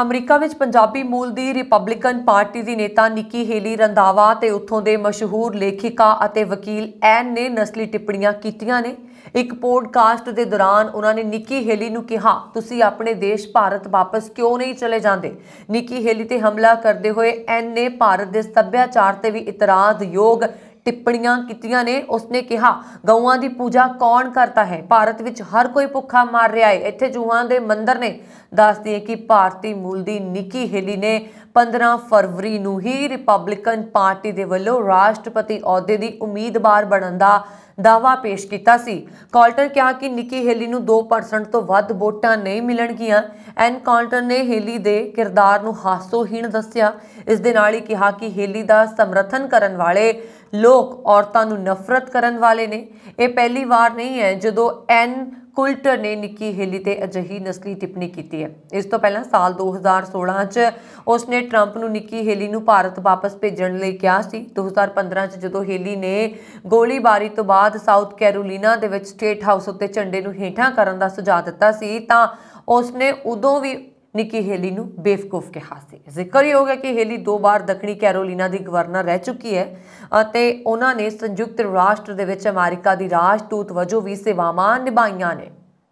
America ਵਿੱਚ ਪੰਜਾਬੀ ਮੂਲ ਦੀ Republican party ਦੀ ਨੇਤਾ ਨਿੱਕੀ ਹੇਲੀ ਰੰਦਾਵਾ ਤੇ ਉੱਥੋਂ ਦੇ ਮਸ਼ਹੂਰ ਲੇਖਿਕਾ ਅਤੇ ਵਕੀਲ ਐਨ ਨੇ ਨਸਲੀ ਟਿੱਪਣੀਆਂ ਕੀਤੀਆਂ ਨੇ ਇੱਕ ਪੋਡਕਾਸਟ ਦੇ ਦੌਰਾਨ ਉਹਨਾਂ ਨੇ ਨਿੱਕੀ ਹੇਲੀ ਨੂੰ ਕਿਹਾ ਤੁਸੀਂ ਆਪਣੇ ਦੇਸ਼ ਭਾਰਤ ਵਾਪਸ ਕਿਉਂ ਨਹੀਂ ਚਲੇ ਜਾਂਦੇ ਨਿੱਕੀ ਹੇਲੀ ਤੇ ਹਮਲਾ ਕਰਦੇ ਹੋਏ ਐਨ ਨੇ ਭਾਰਤ ਦੇ ਸੱਭਿਆਚਾਰ ਤੇ ਵੀ ਇਤਰਾਜ਼ਯੋਗ ਟਿੱਪਣੀਆਂ ਕੀਤੀਆਂ ਨੇ ਉਸਨੇ ਕਿਹਾ ਗਊਆਂ ਦੀ ਪੂਜਾ ਕੌਣ ਕਰਦਾ ਹੈ ਭਾਰਤ ਵਿੱਚ ਹਰ ਕੋਈ ਭੁੱਖਾ ਮਾਰ ਰਿਹਾ ਹੈ ਇੱਥੇ ਜੂਹਾਂ ਦੇ ਮੰਦਰ ਨੇ ਦੱਸਦੀ ਹੈ ਕਿ ਭਾਰਤੀ ਮੂਲ ਦੀ ਨਿੱਕੀ ਹੇਲੀ ਨੇ 15 ਫਰਵਰੀ ਨੂੰ ਹੀ ਰਿਪਬਲਿਕਨ ਪਾਰਟੀ ਦੇ ਵੱਲੋਂ ਰਾਸ਼ਟਰਪਤੀ ਅਹੁਦੇ ਦੀ ਉਮੀਦਵਾਰ ਬਣਨ ਦਾ ਦਾਵਾ ਪੇਸ਼ ਕੀਤਾ ਸੀ ਕਾਲਟਰ ਕਿਹਾ ਕਿ ਨਿੱਕੀ ਹੇਲੀ ਨੂੰ 2% ਤੋਂ ਵੱਧ ਵੋਟਾਂ ਨਹੀਂ ਮਿਲਣਗੀਆਂ ਐਨ ਕਾਲਟਰ ਨੇ ਹੇਲੀ ਦੇ ਕਿਰਦਾਰ ਨੂੰ ਹਾਸੋਹੀਣ ਦੱਸਿਆ ਇਸ ਦੇ ਨਾਲ ਹੀ ਕਿਹਾ ਕਿ ਹੇਲੀ ਦਾ ਸਮਰਥਨ ਕਰਨ ਵਾਲੇ ਲੋਕ ਔਰਤਾਂ ਨੂੰ ਨਫ਼ਰਤ ਕਰਨ ਵਾਲੇ ਨੇ ਇਹ ਪਹਿਲੀ ਵਾਰ ਨਹੀਂ ਹੈ ਜਦੋਂ ਐਨ ਕੁਲਟਰ ਨੇ ਨਿੱਕੀ ਹੇਲੀ ਤੇ ਅਜਹੀ ਨਸਲੀ ਟਿੱਪਣੀ ਕੀਤੀ ਹੈ ਇਸ ਤੋਂ ਪਹਿਲਾਂ ਸਾਲ 2016 'ਚ ਉਸਨੇ 트ੰਪ ਨੂੰ ਨਿੱਕੀ ਹੇਲੀ ਨੂੰ ਭਾਰਤ ਵਾਪਸ ਭੇਜਣ ਲਈ ਕਿਹਾ ਸੀ 2015 'ਚ ਜਦੋਂ ਹੇਲੀ ਨੇ ਗੋਲੀਬਾਰੀ ਤੋਂ ਬਾਅਦ ਸਾਊਥ ਕੈਰੋਲੀਨਾ ਦੇ ਵਿੱਚ ਸਟੇਟ ਹਾਊਸ ਉੱਤੇ ਝੰਡੇ ਨੂੰ ਹੇਠਾਂ ਕਰਨ ਦਾ ਸੁਝਾਅ ਦਿੱਤਾ ਸੀ ਤਾਂ ਉਸਨੇ ਉਦੋਂ ਵੀ ਨਿੱਕੀ ਹੇਲੀ ਨੂੰ ਬੇਫਕੂਫ ਕਿਹਾ ਸੀ ਜ਼ਿਕਰ ਹੀ ਗਿਆ ਕਿ ਹੇਲੀ ਦੋ ਵਾਰ ਦੱਖਣੀ ਕੈਰੋਲੀਨਾ ਦੀ ਗਵਰਨਰ ਰਹਿ ਚੁੱਕੀ ਹੈ ਅਤੇ ਉਹਨਾਂ ਨੇ ਸੰਯੁਕਤ ਰਾਸ਼ਟਰ ਦੇ ਵਿੱਚ ਅਮਰੀਕਾ ਦੀ ਰਾਜਦੂਤ ਵਜੋਂ ਵੀ ਸੇਵਾਵਾਂ ਨਿਭਾਈਆਂ ਨੇ